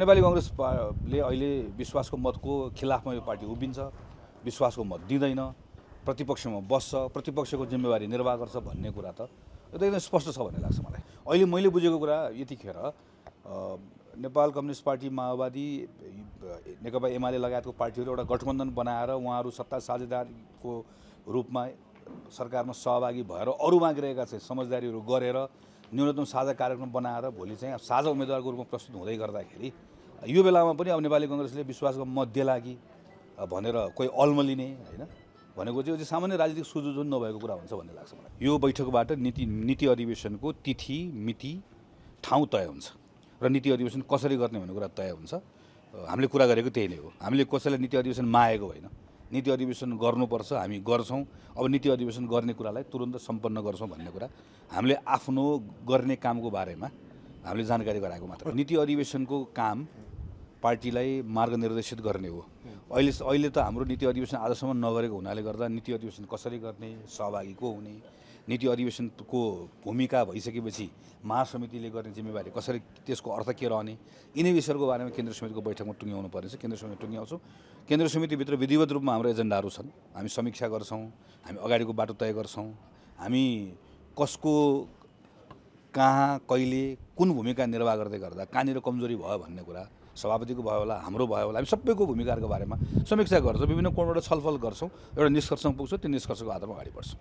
नेपाली कङ्ग्रेसले अहिले विश्वासको मतको खिलाफमा यो पार्टी उभिन्छ विश्वासको मत दिँदैन प्रतिपक्षमा बस्छ प्रतिपक्षको जिम्मेवारी निर्वाह गर्छ भन्ने कुरा त यो त एकदम स्पष्ट छ भन्ने लाग्छ मलाई अहिले मैले बुझेको कुरा यतिखेर नेपाल कम्युनिस्ट पार्टी माओवादी नेकपा एमाले लगायतको पार्टीहरू एउटा गठबन्धन बनाएर उहाँहरू सत्ता साझेदारको रूपमा सरकारमा सहभागी भएर अरू मागिरहेका चाहिँ समझदारीहरू गरेर न्यूनतम साझा कार्यक्रम बनाएर भोलि चाहिँ साझा उम्मेदवारको रूपमा प्रस्तुत हुँदै गर्दाखेरि यो बेलामा पनि अब नेपाली कङ्ग्रेसले विश्वासको मध्य लागि भनेर कोही अल्म लिने होइन भनेको चाहिँ यो चाहिँ सामान्य राजनीतिक सुजुझुन नभएको कुरा हुन्छ भन्ने लाग्छ मलाई यो बैठकबाट नीति नीति अधिवेशनको तिथि मिति ठाउँ तय हुन्छ र नीति अधिवेशन कसरी गर्ने भन्ने कुरा तय हुन्छ हामीले कुरा गरेको त्यही नै हो हामीले कसैलाई नीति अधिवेशन मागेको होइन नीति अधिवेशन गर्नुपर्छ हामी गर्छौँ अब नीति अधिवेशन गर्ने कुरालाई तुरन्त सम्पन्न गर्छौँ भन्ने कुरा हामीले आफ्नो गर्ने कामको बारेमा हामीले जानकारी गराएको मात्र नीति अधिवेशनको काम पार्टीलाई मार्गनिर्देशित गर्ने हो अहिले अहिले त हाम्रो नीति अधिवेशन आजसम्म नगरेको हुनाले गर्दा नीति अधिवेशन कसरी गर्ने सहभागी को हुने नीति अधिवेशनको भूमिका भइसकेपछि महासमितिले गर्ने जिम्मेवारी कसरी त्यसको अर्थ के रहने यिनै विषयहरूको बारेमा केन्द्र समितिको बैठकमा टुङ्ग्याउनु पर्नेछ केन्द्र समिति टुङ्ग्याउँछौँ केन्द्र समितिभित्र विधिवत रूपमा हाम्रो एजेन्डाहरू छन् हामी समीक्षा गर्छौँ हामी अगाडिको बाटो तय गर्छौँ हामी कसको कहाँ कहिले कुन भूमिका निर्वाह गर्दै गर्दा कहाँनिर कमजोरी भयो भन्ने कुरा सभापतिको भयो होला हाम्रो भयो होला हामी सबैको भूमिकाहरूको बारेमा समीक्षा गर्छौँ विभिन्न कोणबाट छलफल गर्छौँ एउटा निष्कर्षमा पुग्छौँ त्यो निष्कर्षको आधारमा अगाडि बढ्छौँ